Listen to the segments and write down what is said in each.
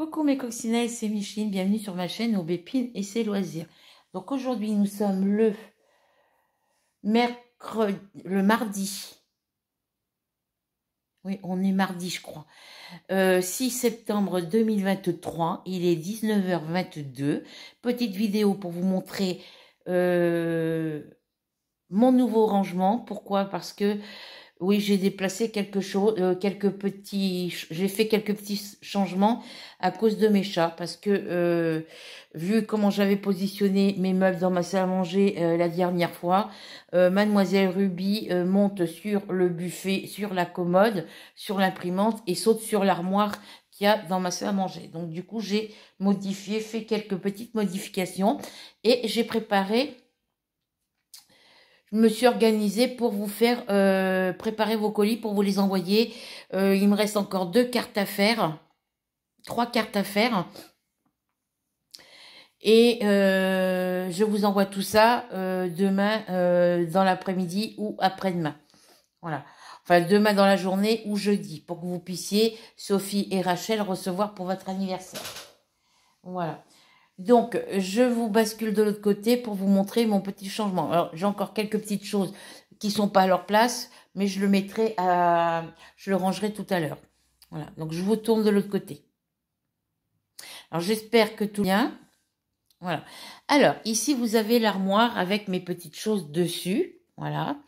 Coucou mes coccinelles, c'est Micheline, bienvenue sur ma chaîne Aubépine et ses loisirs. Donc aujourd'hui nous sommes le mercredi, le mardi. Oui, on est mardi je crois. 6 euh, septembre 2023, il est 19h22. Petite vidéo pour vous montrer euh, mon nouveau rangement. Pourquoi Parce que oui, j'ai déplacé quelque chose, euh, quelques petits, j'ai fait quelques petits changements à cause de mes chats parce que euh, vu comment j'avais positionné mes meubles dans ma salle à manger euh, la dernière fois, Mademoiselle Ruby monte sur le buffet, sur la commode, sur l'imprimante et saute sur l'armoire qu'il y a dans ma salle à manger. Donc du coup, j'ai modifié, fait quelques petites modifications et j'ai préparé je me suis organisée pour vous faire euh, préparer vos colis, pour vous les envoyer. Euh, il me reste encore deux cartes à faire, trois cartes à faire. Et euh, je vous envoie tout ça demain dans l'après-midi ou après-demain. Voilà. Enfin, demain dans la journée ou jeudi, pour que vous puissiez, Sophie et Rachel, recevoir pour votre anniversaire. Voilà. Donc, je vous bascule de l'autre côté pour vous montrer mon petit changement. Alors, j'ai encore quelques petites choses qui ne sont pas à leur place, mais je le mettrai à, je le rangerai tout à l'heure. Voilà. Donc, je vous tourne de l'autre côté. Alors, j'espère que tout bien. Voilà. Alors, ici, vous avez l'armoire avec mes petites choses dessus. Voilà.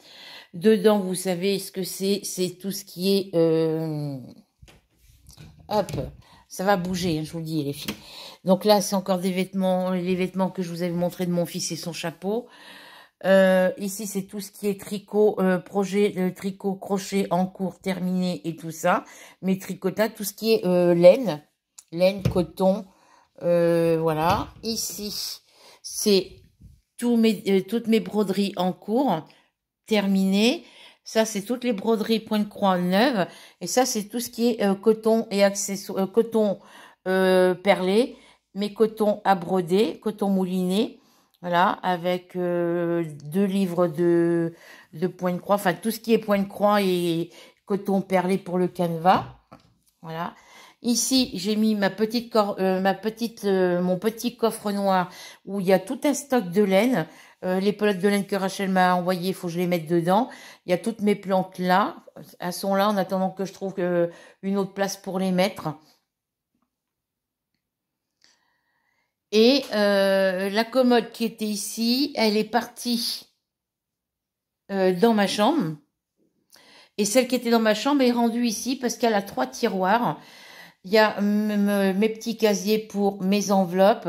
Dedans, vous savez ce que c'est. C'est tout ce qui est... Euh, hop. Ça va bouger, hein, je vous le dis, les filles. Donc là, c'est encore des vêtements, les vêtements que je vous avais montrés de mon fils et son chapeau. Euh, ici, c'est tout ce qui est tricot, euh, projet, de euh, tricot, crochet en cours, terminé et tout ça. Mes tricotins, tout ce qui est laine, laine, coton, voilà. Ici, c'est toutes mes broderies en cours, terminées. Ça, c'est toutes les broderies point de croix neuves. Et ça, c'est tout ce qui est euh, coton et euh, coton euh, perlé, mais coton à broder, coton mouliné. Voilà, avec deux livres de, de point de croix. Enfin, tout ce qui est point de croix et coton perlé pour le canevas. Voilà. Ici, j'ai mis ma petite, ma petite, mon petit coffre noir où il y a tout un stock de laine. Euh, les pelotes de laine que Rachel m'a envoyées, il faut que je les mette dedans. Il y a toutes mes plantes là. Elles sont là en attendant que je trouve une autre place pour les mettre. Et euh, la commode qui était ici, elle est partie euh, dans ma chambre. Et celle qui était dans ma chambre est rendue ici parce qu'elle a trois tiroirs. Il y a mes petits casiers pour mes enveloppes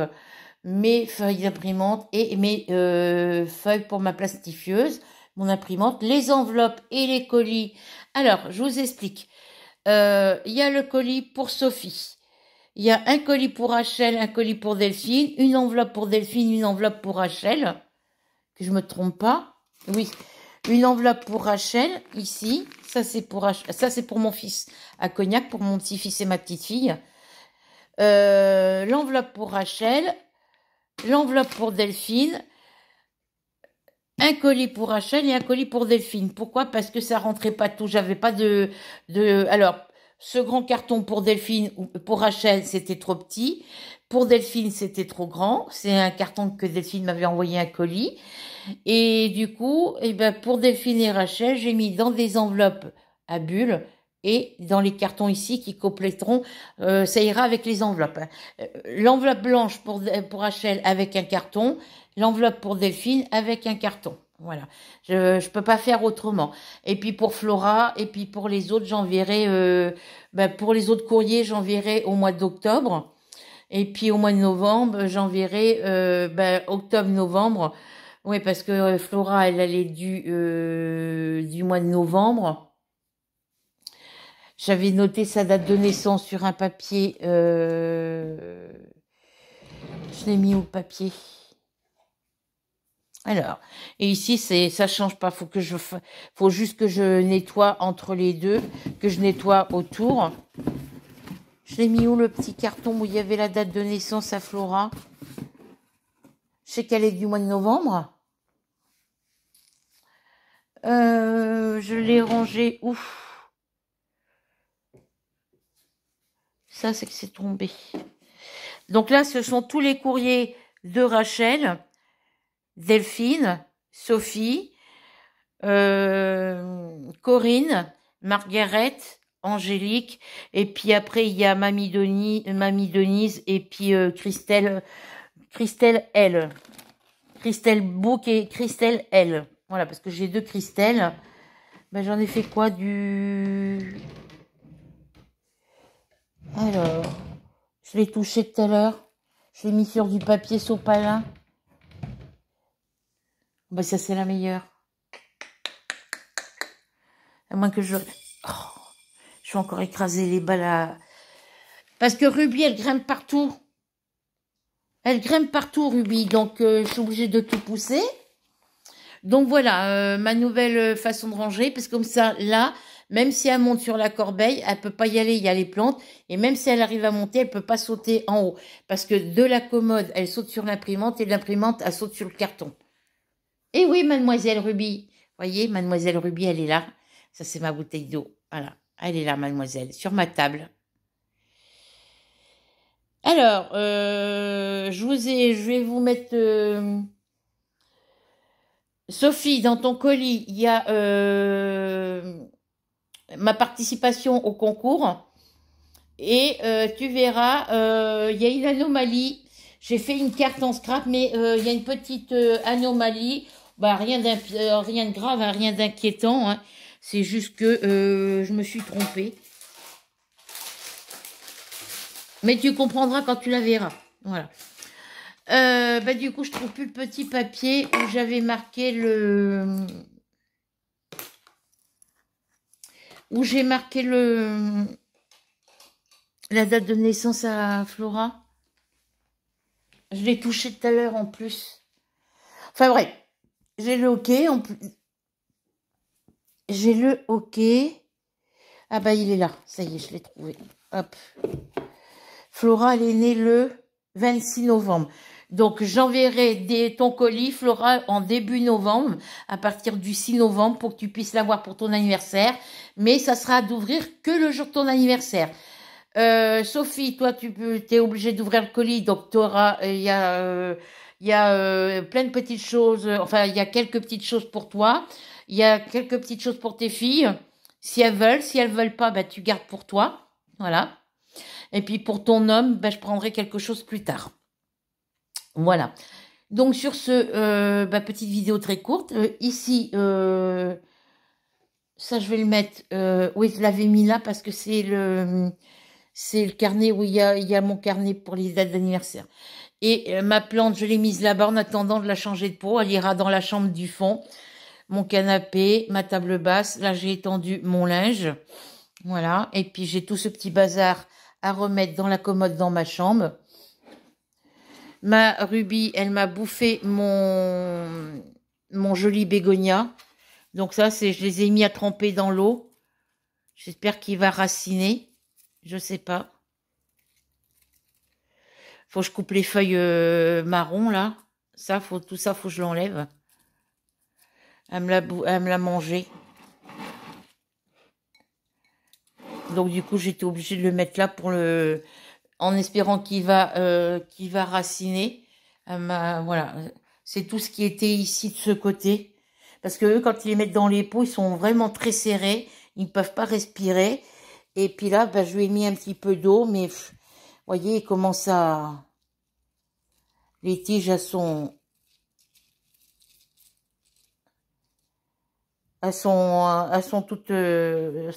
mes feuilles d'imprimante et mes euh, feuilles pour ma plastifieuse, mon imprimante, les enveloppes et les colis. Alors, je vous explique. Euh, il y a le colis pour Sophie. Il y a un colis pour Rachel, un colis pour Delphine, une enveloppe pour Delphine, une enveloppe pour Rachel. Que je me trompe pas. Oui. Une enveloppe pour Rachel, ici. Ça, c'est pour, Rachel. ça, c'est pour mon fils à Cognac, pour mon petit-fils et ma petite-fille. Euh, l'enveloppe pour Rachel, l'enveloppe pour Delphine, un colis pour Rachel et un colis pour Delphine. Pourquoi Parce que ça rentrait pas tout. J'avais pas de, de. Alors, ce grand carton pour Delphine ou pour Rachel, c'était trop petit. Pour Delphine, c'était trop grand. C'est un carton que Delphine m'avait envoyé un colis. Et du coup, eh ben, pour Delphine et Rachel, j'ai mis dans des enveloppes à bulles et dans les cartons ici qui compléteront, euh, ça ira avec les enveloppes. Euh, l'enveloppe blanche pour, pour rachel avec un carton, l'enveloppe pour Delphine avec un carton. Voilà, je ne peux pas faire autrement. Et puis pour Flora, et puis pour les autres, j'enverrai, euh, ben, pour les autres courriers, j'enverrai au mois d'octobre. Et puis au mois de novembre, j'enverrai ben, octobre-novembre. Oui, parce que Flora, elle, allait du, du mois de novembre. J'avais noté sa date de naissance sur un papier. Euh, je l'ai mis au papier. Alors, et ici, c'est, ça change pas. Faut que je, faut juste que je nettoie entre les deux, que je nettoie autour. Je l'ai mis où le petit carton où il y avait la date de naissance à Flora? Je sais qu'elle est du mois de novembre. Euh, je l'ai rangé où? Ça, c'est que c'est tombé. Donc là, ce sont tous les courriers de Rachel, Delphine, Sophie, euh, Corinne, Margaret, Angélique, et puis après il y a Mamie Denise, euh, Mamie Denise et puis euh, Christelle, Christelle L, Christelle Bouquet, et Christelle L. Voilà, parce que j'ai deux Christelles. Ben, j'en ai fait quoi du alors, je l'ai touché tout à l'heure. Je l'ai mis sur du papier sopalin. Bah ça c'est la meilleure. À moins que je... Oh, je vais encore écraser les balles Parce que Ruby, elle grimpe partout. Elle grimpe partout, Ruby. Donc, euh, je suis obligée de tout pousser. Donc, voilà euh, ma nouvelle euh, façon de ranger. Parce que comme ça, là, même si elle monte sur la corbeille, elle peut pas y aller, il y a les plantes. Et même si elle arrive à monter, elle peut pas sauter en haut. Parce que de la commode, elle saute sur l'imprimante et de l'imprimante, elle saute sur le carton. Et oui, mademoiselle Ruby. Voyez, mademoiselle Ruby, elle est là. Ça, c'est ma bouteille d'eau. Voilà. Elle est là, mademoiselle, sur ma table. Alors, euh, je vous ai, je vais vous mettre euh, Sophie dans ton colis. Il y a euh, ma participation au concours. Et euh, tu verras, euh, il y a une anomalie. J'ai fait une carte en scrap, mais euh, il y a une petite anomalie. Bah, rien, rien de grave, hein, rien d'inquiétant. Hein. C'est juste que je me suis trompée. Mais tu comprendras quand tu la verras. Voilà. Bah, du coup, je trouve plus le petit papier où j'avais marqué le, où j'ai marqué le la date de naissance à Flora. Je l'ai touché tout à l'heure en plus. Enfin bref, j'ai le OK en plus. J'ai le OK. Ah bah il est là, ça y est, je l'ai trouvé. Hop. Flora, elle est née le 26 novembre. Donc j'enverrai ton colis, Flora, en début novembre, à partir du 6 novembre, pour que tu puisses l'avoir pour ton anniversaire. Mais ça sera d'ouvrir que le jour de ton anniversaire. Euh, Sophie, toi, tu es obligée d'ouvrir le colis, donc euh, Il y a, euh, plein de petites choses, enfin, il y a quelques petites choses pour toi. Il y a quelques petites choses pour tes filles. Si elles veulent, si elles veulent pas, ben tu gardes pour toi. Voilà. Et puis pour ton homme, ben, je prendrai quelque chose plus tard. Voilà. Donc sur ce, euh, bah, petite vidéo très courte. Euh, ici, euh, ça je vais le mettre. Euh, oui, je l'avais mis là parce que c'est le c'est le carnet où il y, a, il y a, mon carnet pour les dates d'anniversaire. Et ma plante, je l'ai mise là-bas en attendant de la changer de peau. Elle ira dans la chambre du fond. Mon canapé, ma table basse. Là, j'ai étendu mon linge. Voilà. Et puis, j'ai tout ce petit bazar à remettre dans la commode dans ma chambre. Ma Ruby, elle m'a bouffé mon, mon joli bégonia. Donc ça, c'est, je les ai mis à tremper dans l'eau. J'espère qu'il va raciner. Je sais pas. Faut que je coupe les feuilles euh, marron, là. Ça, faut, tout ça, faut que je l'enlève. Elle me l'a, elle l'a mangé. Donc, du coup, j'étais obligée de le mettre là pour le, en espérant qu'il va, euh, qu'il va raciner. Euh, voilà, c'est tout ce qui était ici de ce côté. Parce que quand ils les mettent dans les pots, ils sont vraiment très serrés. Ils ne peuvent pas respirer. Et puis là, bah, je lui ai mis un petit peu d'eau, mais vous voyez, comment ça... Les tiges, elles sont... Elles sont, elles sont toutes... Euh,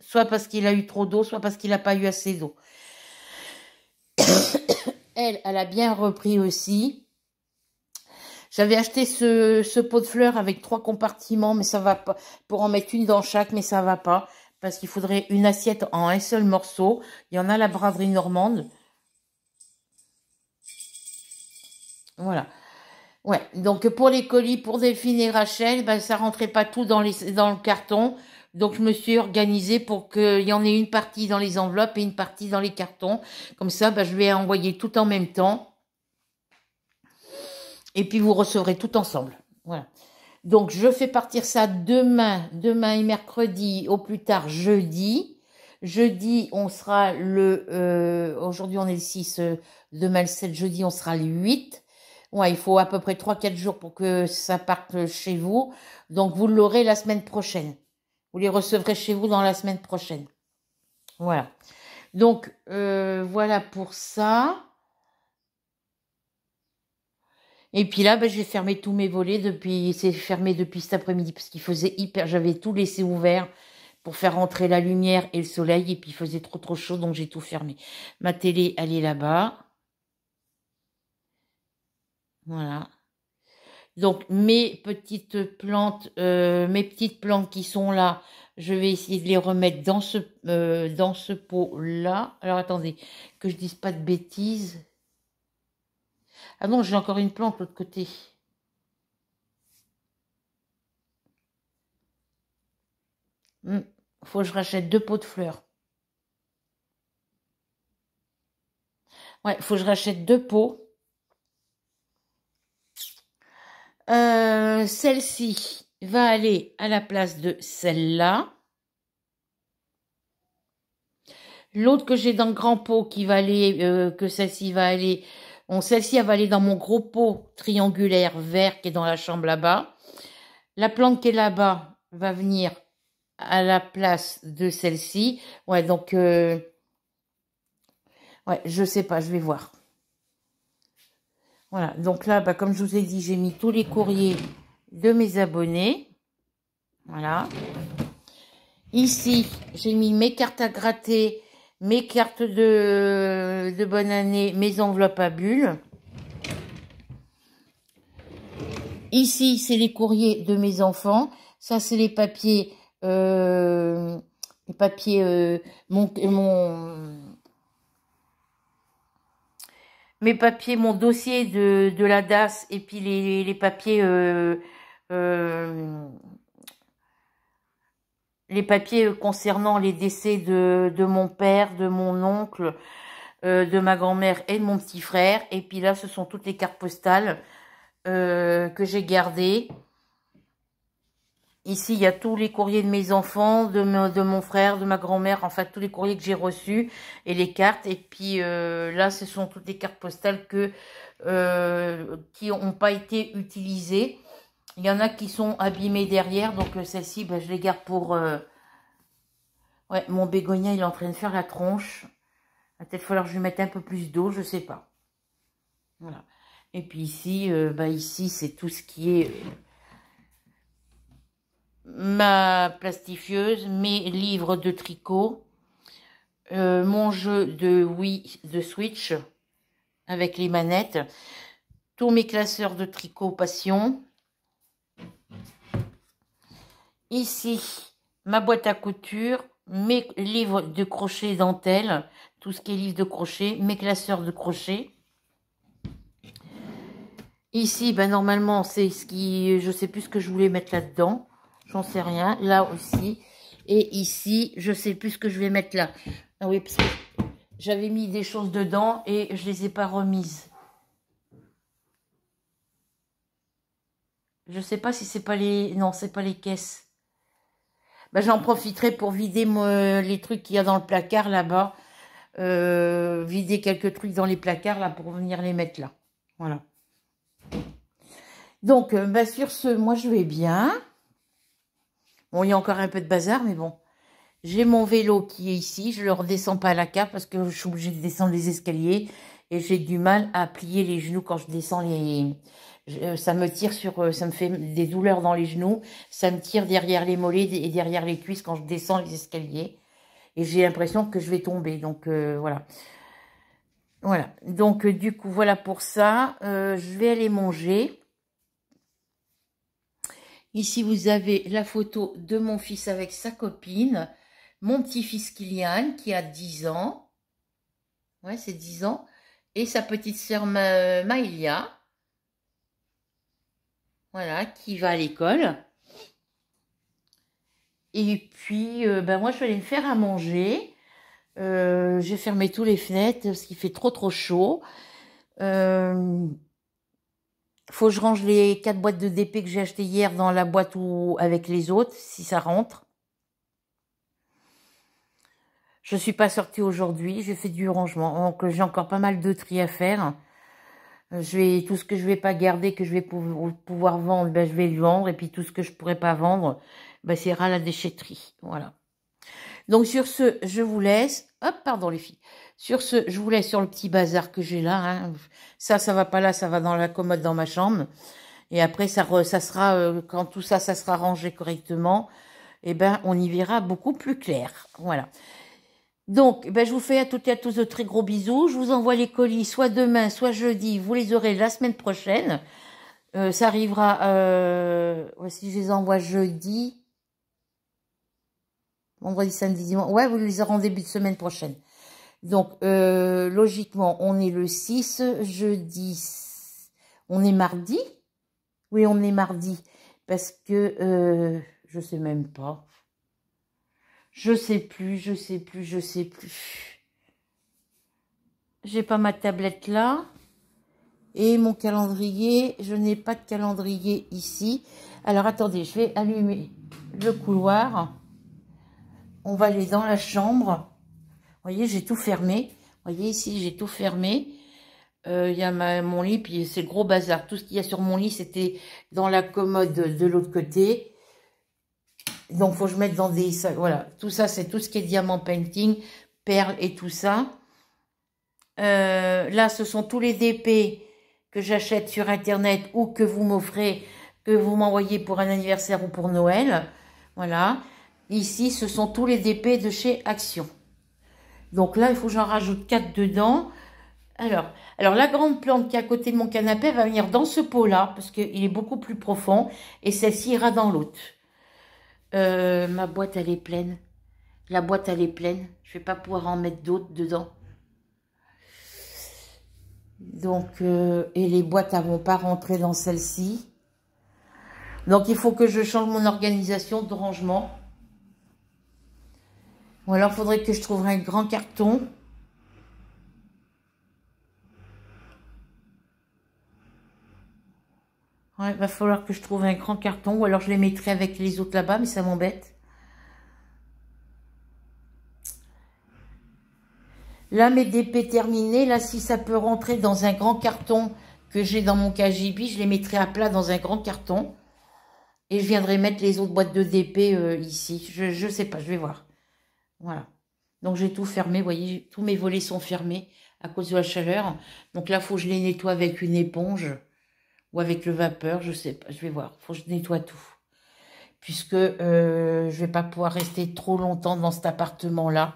soit parce qu'il a eu trop d'eau, soit parce qu'il n'a pas eu assez d'eau. elle, elle a bien repris aussi. J'avais acheté ce, pot de fleurs avec trois compartiments, mais ça va pas. Pour en mettre une dans chaque, mais ça va pas. Parce qu'il faudrait une assiette en un seul morceau. Il y en a la braderie normande. Voilà. Ouais, donc pour les colis, pour Delphine et Rachel, ben ça rentrait pas tout dans, les, dans le carton. Donc je me suis organisée pour qu'il y en ait une partie dans les enveloppes et une partie dans les cartons. Comme ça, ben, je vais envoyer tout en même temps. Et puis vous recevrez tout ensemble. Voilà. Donc je fais partir ça demain, demain et mercredi, au plus tard jeudi. Jeudi, on sera le... Euh, aujourd'hui, on est le 6, euh, demain le 7, jeudi, on sera le 8 il faut à peu près 3-4 jours pour que ça parte chez vous. Donc vous l'aurez la semaine prochaine. Vous les recevrez chez vous dans la semaine prochaine. Voilà. Donc euh, voilà pour ça. Et puis là, ben, j'ai fermé tous mes volets depuis. C'est fermé depuis cet après-midi parce qu'il faisait hyper. J'avais tout laissé ouvert pour faire rentrer la lumière et le soleil. Et puis il faisait trop trop chaud, donc j'ai tout fermé. Ma télé, elle est là-bas. Voilà. Donc mes petites plantes, euh, mes petites plantes qui sont là, je vais essayer de les remettre dans ce, euh, dans ce pot là. Alors attendez, que je dise pas de bêtises. Ah non, j'ai encore une plante de l'autre côté. il hmm, Faut que je rachète deux pots de fleurs. Ouais, faut que je rachète deux pots. Euh, celle-ci va aller à la place de celle-là. L'autre que j'ai dans le grand pot qui va aller, euh, que celle-ci va aller, celle-ci va aller dans mon gros pot triangulaire vert qui est dans la chambre là-bas. La plante qui est là-bas va venir à la place de celle-ci. Ouais, donc, euh, ouais, je sais pas, je vais voir. Voilà, donc là, bah, comme je vous ai dit, j'ai mis tous les courriers de mes abonnés. Voilà. Ici, j'ai mis mes cartes à gratter, mes cartes de, bonne année, mes enveloppes à bulles. Ici, c'est les courriers de mes enfants. Ça, c'est les papiers... Euh, les papiers... Euh, mon, mon, mes papiers, mon dossier de, la DAS et puis les, papiers euh, euh, les papiers concernant les décès de, mon père, de mon oncle, euh, de ma grand-mère et de mon petit frère. Et puis là, ce sont toutes les cartes postales que j'ai gardées. Ici, il y a tous les courriers de mes enfants, de, mon frère, de ma grand-mère, en fait, tous les courriers que j'ai reçus et les cartes. Et puis euh, là, ce sont toutes les cartes postales euh, qui n'ont pas été utilisées. Il y en a qui sont abîmées derrière, donc euh, celle ci ben, je les garde pour... Ouais, mon bégonia, il est en train de faire la tronche. Il ah, va peut-être falloir que je lui mette un peu plus d'eau, je ne sais pas. Voilà. Et puis ici, ben, ici c'est tout ce qui est ma plastifieuse, mes livres de tricot, euh, mon jeu de Wii, de Switch, avec les manettes, tous mes classeurs de tricot passion. Ici, ma boîte à couture, mes livres de crochet dentelle, tout ce qui est livre de crochet, mes classeurs de crochet. Ici, ben normalement, c'est ce qui... Je sais plus ce que je voulais mettre là-dedans j'en sais rien. Là aussi. Et ici, je ne sais plus ce que je vais mettre là. Ah oui, parce que j'avais mis des choses dedans et je les ai pas remises. Je ne sais pas si c'est pas les... Non, c'est pas les caisses. Bah, j'en profiterai pour vider les trucs qu'il y a dans le placard là-bas. Euh, vider quelques trucs dans les placards là pour venir les mettre là. Voilà. Donc, euh, bah, sur ce, moi je vais bien. Bon, il y a encore un peu de bazar, mais bon. J'ai mon vélo qui est ici. Je ne le redescends pas à la carte parce que je suis obligée de descendre les escaliers. Et j'ai du mal à plier les genoux quand je descends les... Euh, ça me tire sur... Euh, ça me fait des douleurs dans les genoux. Ça me tire derrière les mollets et derrière les cuisses quand je descends les escaliers. Et j'ai l'impression que je vais tomber. Donc, euh, voilà. Voilà. Donc, du coup, voilà pour ça. je vais aller manger. Ici, vous avez la photo de mon fils avec sa copine, mon petit-fils Kylian qui a 10 ans. Ouais, c'est 10 ans. Et sa petite sœur Maïlia. Voilà, qui va à l'école. Et puis, euh, ben moi, je vais aller me faire à manger. Euh, j'ai fermé toutes les fenêtres parce qu'il fait trop trop chaud. Euh, faut que je range les quatre boîtes de DP que j'ai achetées hier dans la boîte ou avec les autres, si ça rentre. Je suis pas sortie aujourd'hui, j'ai fait du rangement, donc j'ai encore pas mal de tri à faire. Je vais, tout ce que je vais pas garder, que je vais pouvoir vendre, ben, je vais le vendre. Et puis tout ce que je pourrais pas vendre, ben, c'est à la déchetterie. Voilà. Donc sur ce, je vous laisse. Hop, pardon les filles. Sur ce, je vous sur le petit bazar que j'ai là. Hein. Ça, ça va pas là, ça va dans la commode dans ma chambre. Et après, ça, ça sera euh, quand tout ça, ça sera rangé correctement. Eh ben, on y verra beaucoup plus clair. Voilà. Donc, eh ben, je vous fais à toutes et à tous de très gros bisous. Je vous envoie les colis soit demain, soit jeudi. Vous les aurez la semaine prochaine. Euh, ça arrivera, voici euh, si je les envoie jeudi, vendredi, samedi, dimanche. Ouais, vous les aurez en début de semaine prochaine. Donc, euh, logiquement, on est le 6, jeudi, on est mardi Oui, on est mardi, parce que, euh, je sais même pas. Je sais plus, je sais plus, je sais plus. J'ai pas ma tablette là. Et mon calendrier, je n'ai pas de calendrier ici. Alors, attendez, je vais allumer le couloir. On va aller dans la chambre voyez, j'ai tout fermé. Vous voyez ici, j'ai tout fermé. Euh, il y a mon lit, puis c'est le gros bazar. Tout ce qu'il y a sur mon lit, c'était dans la commode de, l'autre côté. Donc, faut que je mette dans des... voilà, tout ça, c'est tout ce qui est diamant painting, perles et tout ça. Euh, là, ce sont tous les DP que j'achète sur Internet ou que vous m'offrez, que vous m'envoyez pour un anniversaire ou pour Noël. Voilà. Ici, ce sont tous les DP de chez Action. Donc là, il faut que j'en rajoute 4 dedans. Alors, alors la grande plante qui est à côté de mon canapé va venir dans ce pot-là, parce qu'il est beaucoup plus profond, et celle-ci ira dans l'autre. Euh, ma boîte, elle est pleine. La boîte, elle est pleine. Je vais pas pouvoir en mettre d'autres dedans. Donc, euh, et les boîtes ne vont pas rentrer dans celle-ci. Donc, il faut que je change mon organisation de rangement. Ou alors il faudrait que je trouve un grand carton. Il va falloir que je trouve un grand carton ou alors je les mettrai avec les autres là-bas, mais ça m'embête. Là, mes DP terminés, là, si ça peut rentrer dans un grand carton que j'ai dans mon KGB, je les mettrai à plat dans un grand carton. Et je viendrai mettre les autres boîtes de DP euh, ici. Je ne sais pas, je vais voir. Voilà. Donc j'ai tout fermé, vous voyez, tous mes volets sont fermés à cause de la chaleur. Donc là, il faut que je les nettoie avec une éponge ou avec le vapeur, je sais pas, je vais voir. Il faut que je nettoie tout. Puisque euh, je vais pas pouvoir rester trop longtemps dans cet appartement-là.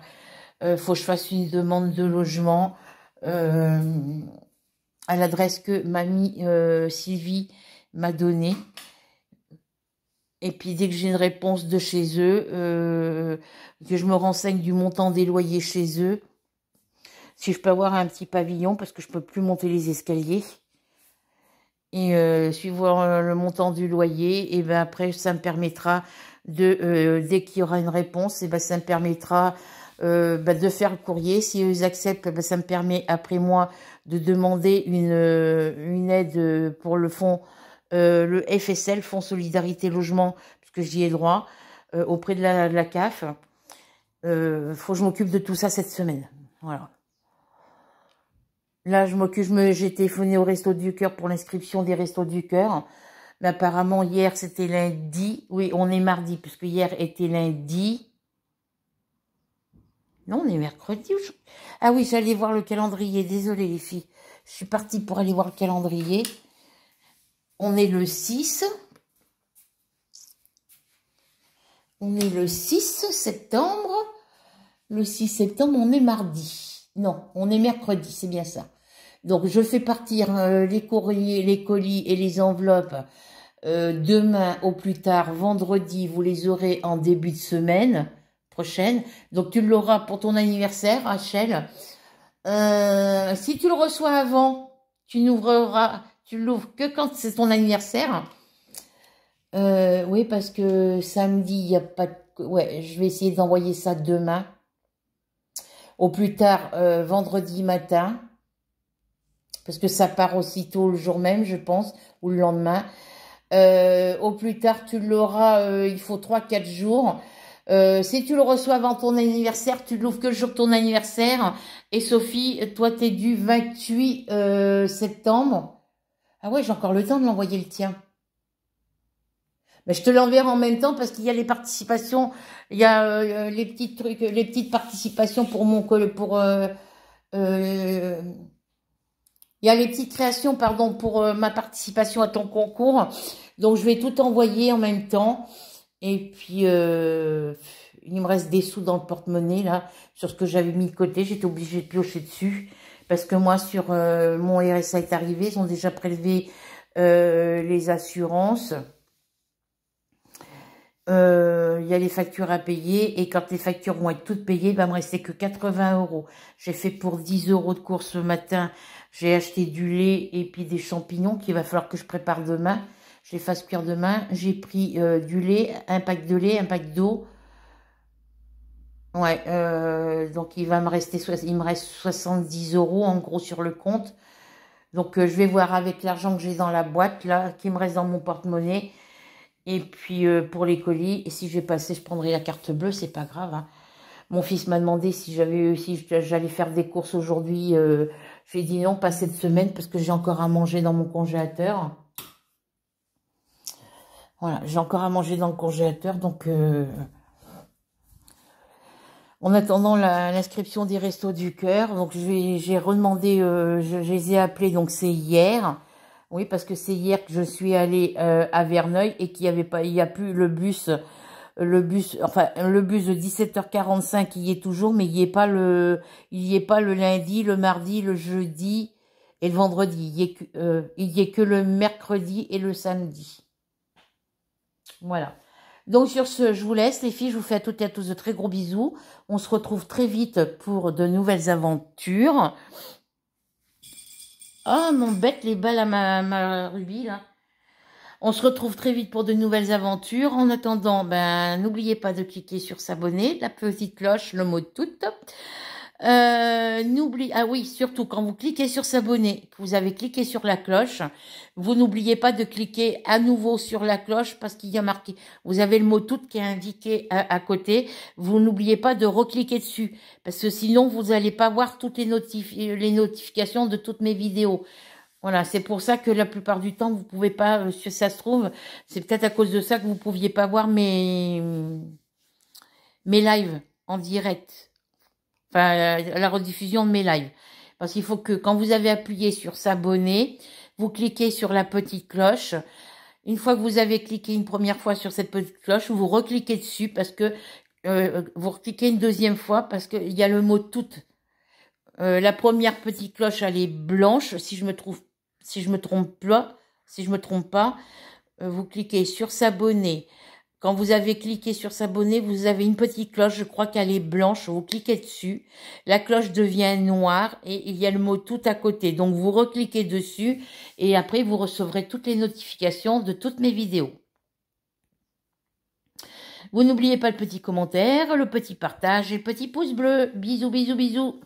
Il euh, faut que je fasse une demande de logement euh, à l'adresse que mamie Sylvie m'a donnée. Et puis dès que j'ai une réponse de chez eux, euh, que je me renseigne du montant des loyers chez eux, si je peux avoir un petit pavillon parce que je peux plus monter les escaliers. Et euh, suivre suivant euh, le montant du loyer, et ben après ça me permettra de dès qu'il y aura une réponse, et ben ça me permettra ben, de faire le courrier. Si eux acceptent, ben, ça me permet après moi de demander une, une aide pour le fonds euh, le FSL, Fonds Solidarité Logement, puisque j'y ai droit, euh, auprès de la, CAF. Il euh, faut que je m'occupe de tout ça cette semaine. Voilà. Là, je m'occupe, j'ai téléphoné au Resto du Cœur pour l'inscription des Restos du Cœur. Mais apparemment, hier, c'était lundi. Oui, on est mardi, puisque hier était lundi. Non, on est mercredi. Ah oui, j'allais voir le calendrier. Désolée, les filles. Je suis partie pour aller voir le calendrier on est le 6. On est le 6 septembre. Le 6 septembre, on est mardi. Non, on est mercredi, c'est bien ça. Donc, je fais partir euh, les courriers, les colis et les enveloppes euh, demain au plus tard, vendredi. Vous les aurez en début de semaine prochaine. Donc, tu l'auras pour ton anniversaire, Rachel. Euh, si tu le reçois avant, tu n'ouvriras tu l'ouvres que quand c'est ton anniversaire. Euh, oui, parce que samedi, il n'y a pas de... Ouais, je vais essayer d'envoyer ça demain. Au plus tard, euh, vendredi matin. Parce que ça part aussitôt le jour même, je pense, ou le lendemain. Euh, au plus tard, tu l'auras, il faut 3-4 jours. si tu le reçois avant ton anniversaire, tu l'ouvres que le jour de ton anniversaire. Et Sophie, toi, tu es du 28 septembre. Ah ouais, j'ai encore le temps de l'envoyer le tien. Mais je te l'enverrai en même temps parce qu'il y a les participations, il y a euh, les petits trucs, les petites participations pour mon pour euh, euh, il y a les petites créations pardon pour ma participation à ton concours. Donc je vais tout envoyer en même temps et puis il me reste des sous dans le porte-monnaie là sur ce que j'avais mis de côté, j'étais obligée de piocher dessus. Parce que moi, sur euh, mon RSA est arrivé, ils ont déjà prélevé euh, les assurances. Euh, il y a les factures à payer. Et quand les factures vont être toutes payées, il va me rester que 80 euros. J'ai fait pour 10 euros de course ce matin. J'ai acheté du lait et puis des champignons qu'il va falloir que je prépare demain. Je les fasse cuire demain. J'ai pris du lait, un pack de lait, un pack d'eau. Ouais, euh, donc il va me rester, il me reste 70 euros en gros sur le compte. Donc euh, je vais voir avec l'argent que j'ai dans la boîte là, qui me reste dans mon porte-monnaie. Et puis euh, pour les colis, et si je vais passer, je prendrai la carte bleue, c'est pas grave. Hein. Mon fils m'a demandé si j'avais, si j'allais faire des courses aujourd'hui. j'ai dit non, pas cette semaine parce que j'ai encore à manger dans mon congélateur. Voilà, j'ai encore à manger dans le congélateur, donc en attendant l'inscription des restos du cœur. Donc j'ai redemandé, euh, je, les ai appelés, donc c'est hier. Oui, parce que c'est hier que je suis allée euh, à Verneuil et qu'il n'y avait pas, il a plus le bus, le bus, enfin le bus de 17h45 il y est toujours, mais il n'y est pas le, il y est pas le lundi, le mardi, le jeudi et le vendredi. Il n'y est, euh, il y est que le mercredi et le samedi. Voilà. Donc sur ce, je vous laisse les filles, je vous fais à toutes et à tous de très gros bisous. On se retrouve très vite pour de nouvelles aventures. Oh, bête, les balles à ma, ma rubis, là. On se retrouve très vite pour de nouvelles aventures. En attendant, ben n'oubliez pas de cliquer sur s'abonner, la petite cloche, le mot de toute. Euh, n'oubliez ah oui, surtout quand vous cliquez sur s'abonner, que vous avez cliqué sur la cloche, vous n'oubliez pas de cliquer à nouveau sur la cloche parce qu'il y a marqué. Vous avez le mot tout qui est indiqué à, côté. Vous n'oubliez pas de recliquer dessus parce que sinon vous n'allez pas voir toutes les, notifi les notifications de toutes mes vidéos. Voilà, c'est pour ça que la plupart du temps vous pouvez pas. Euh, si ça se trouve, c'est peut-être à cause de ça que vous pouviez pas voir mes mes lives en direct enfin euh, la rediffusion de mes lives. Parce qu'il faut que quand vous avez appuyé sur s'abonner, vous cliquez sur la petite cloche. Une fois que vous avez cliqué une première fois sur cette petite cloche, vous recliquez dessus parce que euh, euh, vous recliquez une deuxième fois parce qu'il y a le mot toute. la première petite cloche, elle est blanche. Si je me trouve, si je me trompe pas, si je me trompe pas, vous cliquez sur s'abonner. Quand vous avez cliqué sur s'abonner, vous avez une petite cloche, je crois qu'elle est blanche, vous cliquez dessus, la cloche devient noire et il y a le mot tout à côté. Donc vous recliquez dessus et après vous recevrez toutes les notifications de toutes mes vidéos. Vous n'oubliez pas le petit commentaire, le petit partage et le petit pouce bleu. Bisous, bisous, bisous.